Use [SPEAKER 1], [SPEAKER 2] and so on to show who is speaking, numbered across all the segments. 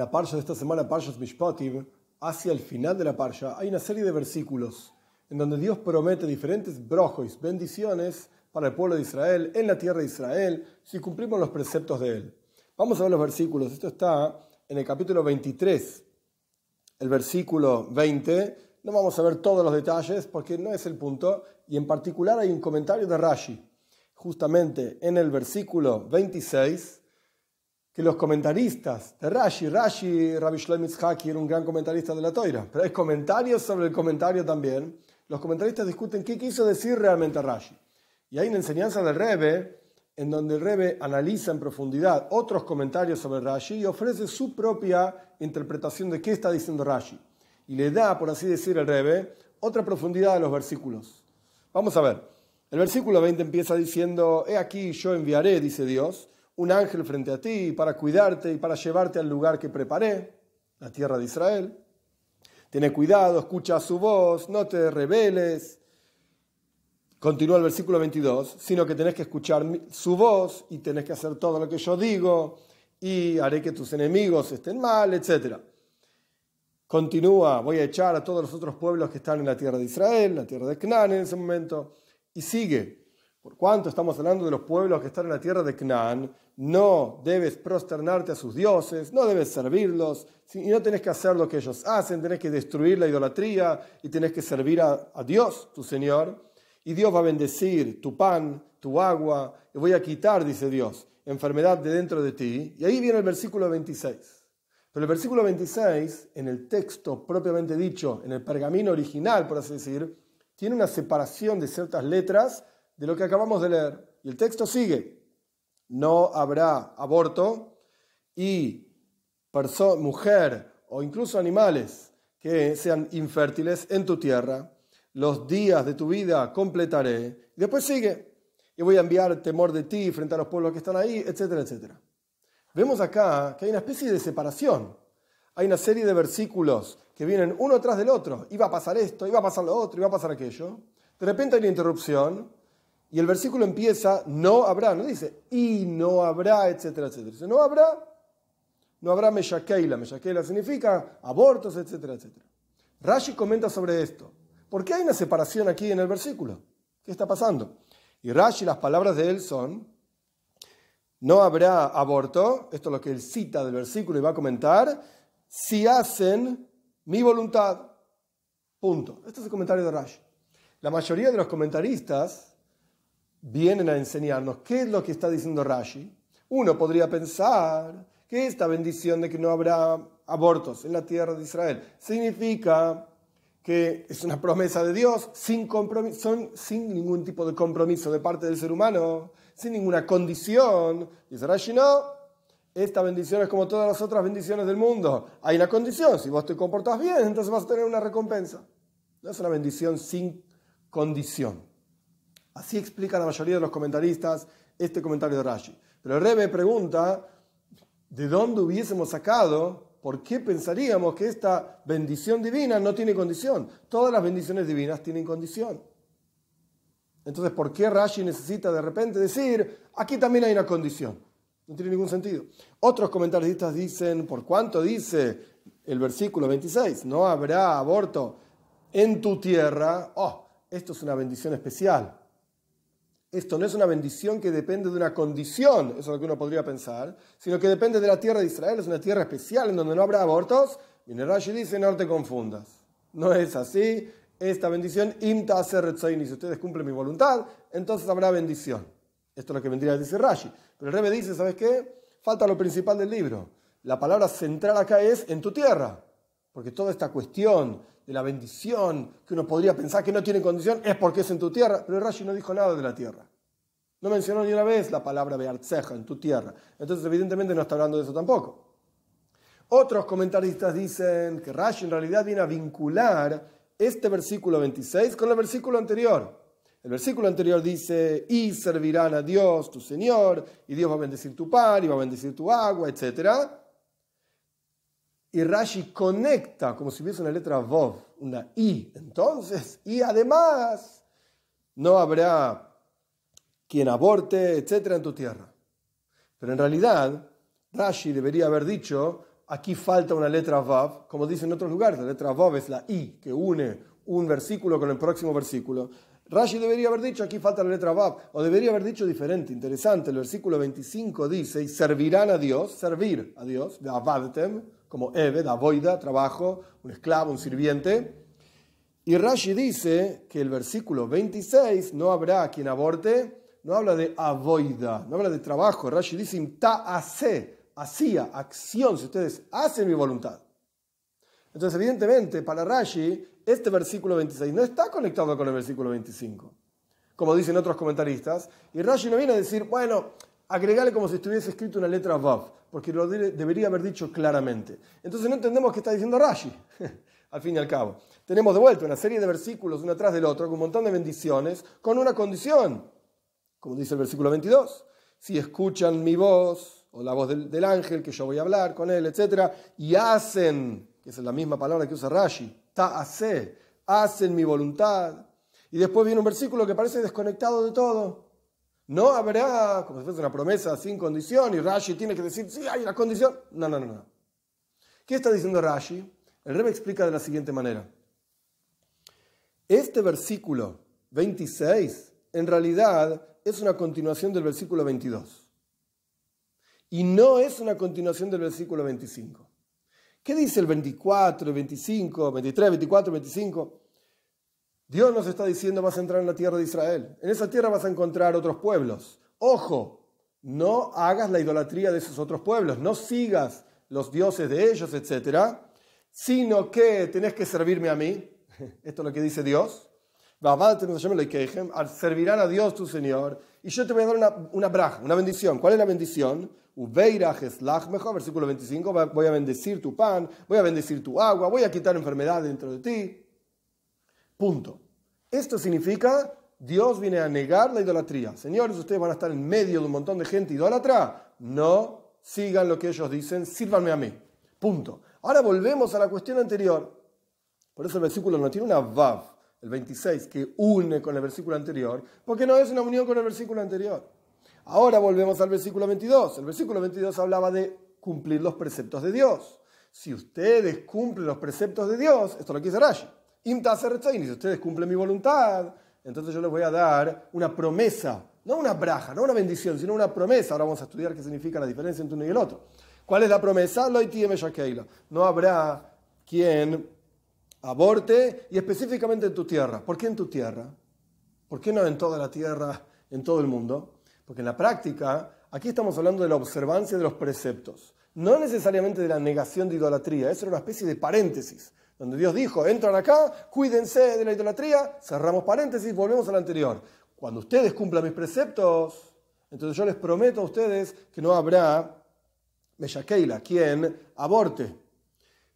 [SPEAKER 1] la parsha de esta semana, Parshas Mishpatim, hacia el final de la parsha, hay una serie de versículos en donde Dios promete diferentes brojos, bendiciones para el pueblo de Israel, en la tierra de Israel, si cumplimos los preceptos de Él. Vamos a ver los versículos. Esto está en el capítulo 23, el versículo 20. No vamos a ver todos los detalles porque no es el punto. Y en particular hay un comentario de Rashi, justamente en el versículo 26 que los comentaristas de Rashi, Rashi, Rabbi Shlomo era un gran comentarista de la Toira, pero hay comentarios sobre el comentario también. Los comentaristas discuten qué quiso decir realmente Rashi. Y hay una enseñanza del Rebe en donde el Rebe analiza en profundidad otros comentarios sobre Rashi y ofrece su propia interpretación de qué está diciendo Rashi. Y le da, por así decir, el Rebe otra profundidad a los versículos. Vamos a ver. El versículo 20 empieza diciendo, He aquí yo enviaré, dice Dios, un ángel frente a ti para cuidarte y para llevarte al lugar que preparé, la tierra de Israel. Tiene cuidado, escucha su voz, no te rebeles. Continúa el versículo 22, sino que tenés que escuchar su voz y tenés que hacer todo lo que yo digo y haré que tus enemigos estén mal, etc. Continúa, voy a echar a todos los otros pueblos que están en la tierra de Israel, la tierra de Canaán en ese momento, y sigue por cuanto estamos hablando de los pueblos que están en la tierra de Canaán, no debes prosternarte a sus dioses, no debes servirlos, y no tenés que hacer lo que ellos hacen, tenés que destruir la idolatría y tenés que servir a, Dios, tu Señor. Y Dios va a bendecir tu pan, tu agua, y voy a quitar, dice Dios, enfermedad de dentro de ti. Y ahí viene el versículo 26. Pero el versículo 26, en el texto propiamente dicho, en el pergamino original, por así decir, tiene una separación de ciertas letras de lo que acabamos de leer. Y el texto sigue, no habrá aborto y mujer o incluso animales que sean infértiles en tu tierra, los días de tu vida completaré. Y después sigue, y voy a enviar temor de ti frente a los pueblos que están ahí, etcétera, etcétera. Vemos acá que hay una especie de separación. Hay una serie de versículos que vienen uno tras del otro. Iba a pasar esto, iba a pasar lo otro, iba a pasar aquello. De repente hay una interrupción y el versículo empieza, no habrá, no dice, y no habrá, etcétera, etcétera. Dice, no habrá, no habrá meshakeila. Meshakeila significa abortos, etcétera, etcétera. Rashi comenta sobre esto. ¿Por qué hay una separación aquí en el versículo? ¿Qué está pasando? Y Rashi, las palabras de él son, no habrá aborto, esto es lo que él cita del versículo y va a comentar, si hacen mi voluntad. Punto. Este es el comentario de Rashi. La mayoría de los comentaristas vienen a enseñarnos qué es lo que está diciendo Rashi, uno podría pensar que esta bendición de que no habrá abortos en la tierra de Israel significa que es una promesa de Dios sin, ningún tipo de compromiso de parte del ser humano, sin ninguna condición. Dice Rashi, no, esta bendición es como todas las otras bendiciones del mundo. Hay una condición, si vos te comportás bien, entonces vas a tener una recompensa. No es una bendición sin condición. Así explica la mayoría de los comentaristas este comentario de Rashi. Pero el Rebe pregunta, ¿de dónde hubiésemos sacado? ¿Por qué pensaríamos que esta bendición divina no tiene condición? Todas las bendiciones divinas tienen condición. Entonces, ¿por qué Rashi necesita de repente decir, aquí también hay una condición? No tiene ningún sentido. Otros comentaristas dicen, por cuánto dice el versículo 26, no habrá aborto en tu tierra, oh, esto es una bendición especial. Esto no es una bendición que depende de una condición, eso es lo que uno podría pensar, sino que depende de la tierra de Israel, es una tierra especial en donde no habrá abortos. Y Rashi dice, no te confundas. No es así. Esta bendición, imta hacer y si ustedes cumplen mi voluntad, entonces habrá bendición. Esto es lo que vendría a decir Rashi. Pero el me dice, ¿sabes qué? Falta lo principal del libro. La palabra central acá es en tu tierra. Porque toda esta cuestión de la bendición, que uno podría pensar que no tiene condición, es porque es en tu tierra. Pero Rashi no dijo nada de la tierra. No mencionó ni una vez la palabra Beartzeja, en tu tierra. Entonces, evidentemente, no está hablando de eso tampoco. Otros comentaristas dicen que Rashi en realidad viene a vincular este versículo 26 con el versículo anterior. El versículo anterior dice, y servirán a Dios tu Señor, y Dios va a bendecir tu pan, y va a bendecir tu agua, etc. Y Rashi conecta como si hubiese una letra Vov, una I. Entonces, y además, no habrá quien aborte, etcétera, en tu tierra. Pero en realidad, Rashi debería haber dicho: aquí falta una letra Vav, como dice en otros lugares. La letra Vav es la I que une un versículo con el próximo versículo. Rashi debería haber dicho, aquí falta la letra Vav, o debería haber dicho diferente, interesante, el versículo 25 dice, y servirán a Dios, servir a Dios, de como ebed, voida, trabajo, un esclavo, un sirviente. Y Rashi dice que el versículo 26, no habrá quien aborte, no habla de Avoida, no habla de trabajo. Rashi dice, ta hace, hacía, acción, si ustedes hacen mi voluntad. Entonces, evidentemente, para Rashi, este versículo 26 no está conectado con el versículo 25 como dicen otros comentaristas, y Rashi no viene a decir, bueno, agregale como si estuviese escrito una letra Vav, porque lo debería haber dicho claramente. Entonces no entendemos qué está diciendo Rashi, al fin y al cabo. Tenemos de vuelta una serie de versículos uno atrás del otro, con un montón de bendiciones, con una condición, como dice el versículo 22. Si escuchan mi voz, o la voz del, ángel, que yo voy a hablar con él, etc., y hacen, que es la misma palabra que usa Rashi, ta'ase, hacen mi voluntad. Y después viene un versículo que parece desconectado de todo no habrá, como si fuese una promesa sin condición, y Rashi tiene que decir, sí, hay una condición. No, no, no, no. ¿Qué está diciendo Rashi? El Rebbe explica de la siguiente manera. Este versículo 26, en realidad, es una continuación del versículo 22. Y no es una continuación del versículo 25. ¿Qué dice el 24, 25, 23, 24, 25? Dios nos está diciendo vas a entrar en la tierra de Israel. En esa tierra vas a encontrar otros pueblos. Ojo, no hagas la idolatría de esos otros pueblos, no sigas los dioses de ellos, etc. Sino que tenés que servirme a mí. Esto es lo que dice Dios. Servirán a Dios tu Señor. Y yo te voy a dar una, una una bendición. ¿Cuál es la bendición? mejor, versículo 25. Voy a bendecir tu pan, voy a bendecir tu agua, voy a quitar enfermedad dentro de ti. Punto. Esto significa, Dios viene a negar la idolatría. Señores, ustedes van a estar en medio de un montón de gente idólatra. No sigan lo que ellos dicen, sírvanme a mí. Punto. Ahora volvemos a la cuestión anterior. Por eso el versículo no tiene una vav, el 26, que une con el versículo anterior, porque no es una unión con el versículo anterior. Ahora volvemos al versículo 22. El versículo 22 hablaba de cumplir los preceptos de Dios. Si ustedes cumplen los preceptos de Dios, esto lo que dice y si ustedes cumplen mi voluntad, entonces yo les voy a dar una promesa, no una braja, no una bendición, sino una promesa. Ahora vamos a estudiar qué significa la diferencia entre uno y el otro. ¿Cuál es la promesa? No habrá quien aborte y específicamente en tu tierra. ¿Por qué en tu tierra? ¿Por qué no en toda la tierra, en todo el mundo? Porque en la práctica, aquí estamos hablando de la observancia de los preceptos, no necesariamente de la negación de idolatría, eso era una especie de paréntesis donde Dios dijo, entran acá, cuídense de la idolatría, cerramos paréntesis, volvemos a al anterior. Cuando ustedes cumplan mis preceptos, entonces yo les prometo a ustedes que no habrá Meshakeila, quien aborte.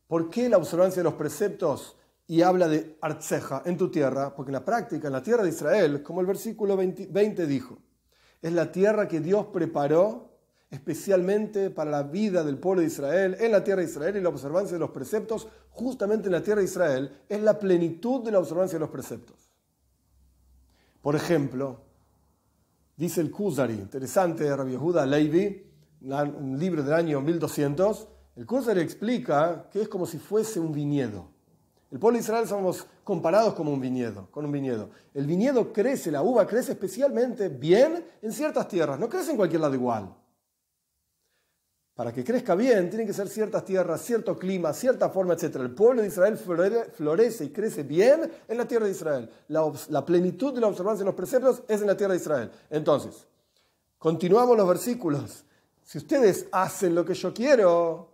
[SPEAKER 1] ¿Por qué la observancia de los preceptos y habla de arceja en tu tierra? Porque en la práctica, en la tierra de Israel, como el versículo 20 dijo, es la tierra que Dios preparó especialmente para la vida del pueblo de Israel en la tierra de Israel y la observancia de los preceptos, justamente en la tierra de Israel, es la plenitud de la observancia de los preceptos. Por ejemplo, dice el Kuzari, interesante de Rabbi Yehuda Leivi, un libro del año 1200, el Kuzari explica que es como si fuese un viñedo. El pueblo de Israel somos comparados como un viñedo, con un viñedo. El viñedo crece, la uva crece especialmente bien en ciertas tierras, no crece en cualquier lado igual. Para que crezca bien, tienen que ser ciertas tierras, cierto clima, cierta forma, etc. El pueblo de Israel florece y crece bien en la tierra de Israel. La, plenitud de la observancia de los preceptos es en la tierra de Israel. Entonces, continuamos los versículos. Si ustedes hacen lo que yo quiero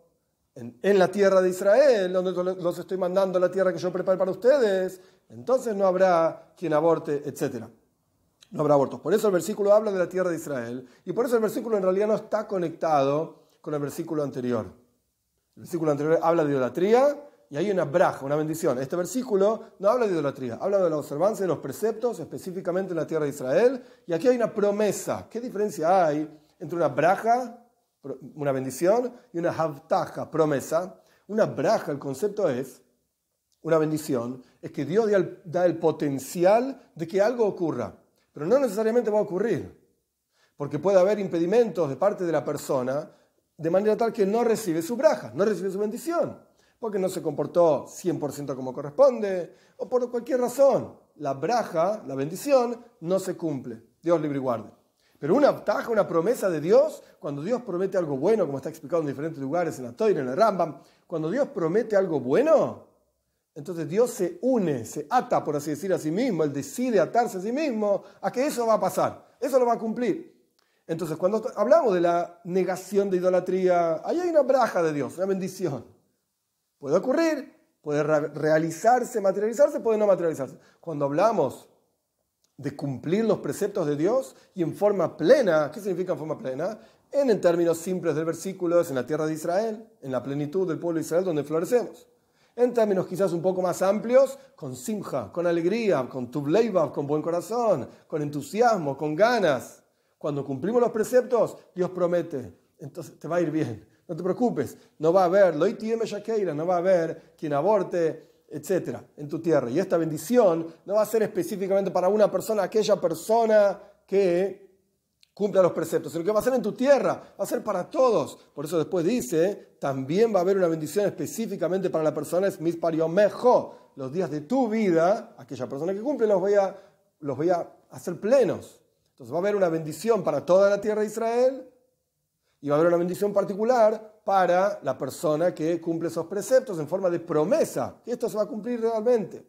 [SPEAKER 1] en, la tierra de Israel, donde los estoy mandando la tierra que yo preparé para ustedes, entonces no habrá quien aborte, etc. No habrá abortos. Por eso el versículo habla de la tierra de Israel y por eso el versículo en realidad no está conectado con el versículo anterior. El versículo anterior habla de idolatría y hay una braja, una bendición. Este versículo no habla de idolatría, habla de la observancia de los preceptos, específicamente en la tierra de Israel. Y aquí hay una promesa. ¿Qué diferencia hay entre una braja, una bendición, y una habtaja, promesa? Una braja, el concepto es, una bendición, es que Dios da el potencial de que algo ocurra, pero no necesariamente va a ocurrir, porque puede haber impedimentos de parte de la persona de manera tal que no recibe su braja, no recibe su bendición, porque no se comportó 100% como corresponde, o por cualquier razón. La braja, la bendición, no se cumple. Dios libre y guarde. Pero una taja, una promesa de Dios, cuando Dios promete algo bueno, como está explicado en diferentes lugares, en la Toira, en la Rambam, cuando Dios promete algo bueno, entonces Dios se une, se ata, por así decir, a sí mismo, Él decide atarse a sí mismo a que eso va a pasar, eso lo va a cumplir. Entonces, cuando hablamos de la negación de idolatría, ahí hay una braja de Dios, una bendición. Puede ocurrir, puede realizarse, materializarse, puede no materializarse. Cuando hablamos de cumplir los preceptos de Dios y en forma plena, ¿qué significa en forma plena? En, términos simples del versículo, es en la tierra de Israel, en la plenitud del pueblo de Israel donde florecemos. En términos quizás un poco más amplios, con simja, con alegría, con tubleibab, con buen corazón, con entusiasmo, con ganas. Cuando cumplimos los preceptos, Dios promete, entonces te va a ir bien. No te preocupes, no va a haber, lo queira, no va a haber quien aborte, etcétera, en tu tierra. Y esta bendición no va a ser específicamente para una persona, aquella persona que cumpla los preceptos, sino que va a ser en tu tierra, va a ser para todos. Por eso después dice, también va a haber una bendición específicamente para la persona, es mis pariomejo, los días de tu vida, aquella persona que cumple los voy a, los voy a hacer plenos. Entonces va a haber una bendición para toda la tierra de Israel y va a haber una bendición particular para la persona que cumple esos preceptos en forma de promesa, que esto se va a cumplir realmente.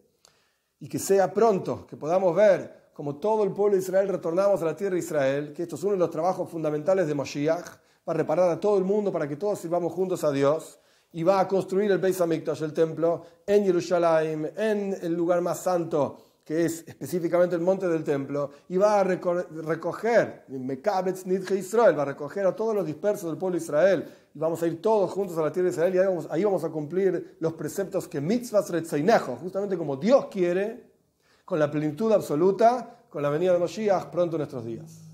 [SPEAKER 1] Y que sea pronto, que podamos ver como todo el pueblo de Israel retornamos a la tierra de Israel, que esto es uno de los trabajos fundamentales de Moshiach, va a reparar a todo el mundo, para que todos sirvamos juntos a Dios, y va a construir el Beis Hamikdash, el templo, en Jerusalén, en el lugar más santo que es específicamente el monte del templo, y va a recoger, Israel, va a recoger a todos los dispersos del pueblo de Israel, y vamos a ir todos juntos a la tierra de Israel, y ahí vamos, a cumplir los preceptos que mitzvah retzeinejo, justamente como Dios quiere, con la plenitud absoluta, con la venida de Mashiach pronto en nuestros días.